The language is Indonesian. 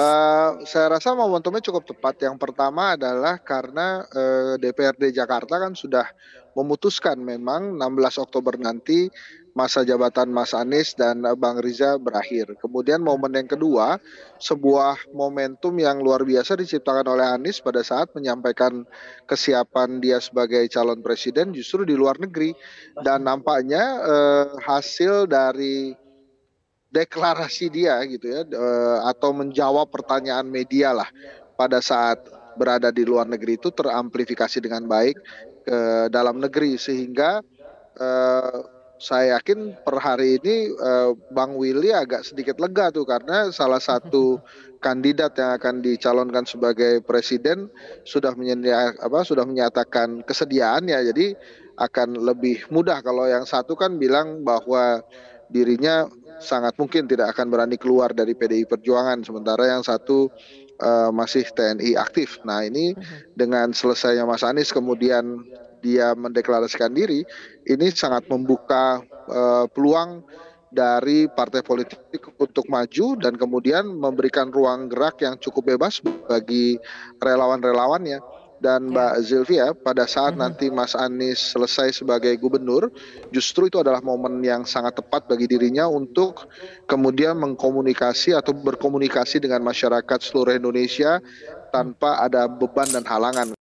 Eh, saya rasa momentumnya cukup tepat. Yang pertama adalah karena uh, eh, DPRD Jakarta kan sudah memutuskan memang 16 Oktober nanti masa jabatan Mas Anies dan eh, Bang Riza berakhir. Kemudian momen yang kedua, sebuah momentum yang luar biasa diciptakan oleh Anies pada saat menyampaikan kesiapan dia sebagai calon presiden justru di luar negeri dan nampaknya uh, hasil dari deklarasi dia gitu ya eh, atau menjawab pertanyaan media lah pada saat berada di luar negeri itu teramplifikasi dengan baik ke dalam negeri sehingga eh, saya yakin per hari ini eh, Bang Willy agak sedikit lega tuh karena salah satu kandidat yang akan dicalonkan sebagai presiden sudah menyedia, apa sudah menyatakan kesediaannya jadi akan lebih mudah kalau yang satu kan bilang bahwa dirinya sangat mungkin tidak akan berani keluar dari PDI Perjuangan sementara yang satu uh, masih TNI aktif. Nah, ini mhm. dengan selesainya Mas Anies kemudian dia mendeklarasikan diri, ini sangat membuka uh, peluang dari partai politik untuk maju dan kemudian memberikan ruang gerak yang cukup bebas bagi relawan-relawannya dan ya. Mbak Sylvia Zilvia pada saat hmm. nanti Mas Anies selesai sebagai gubernur, justru itu adalah momen yang sangat tepat bagi dirinya untuk kemudian mengkomunikasi atau berkomunikasi dengan masyarakat seluruh Indonesia tanpa ada beban dan halangan.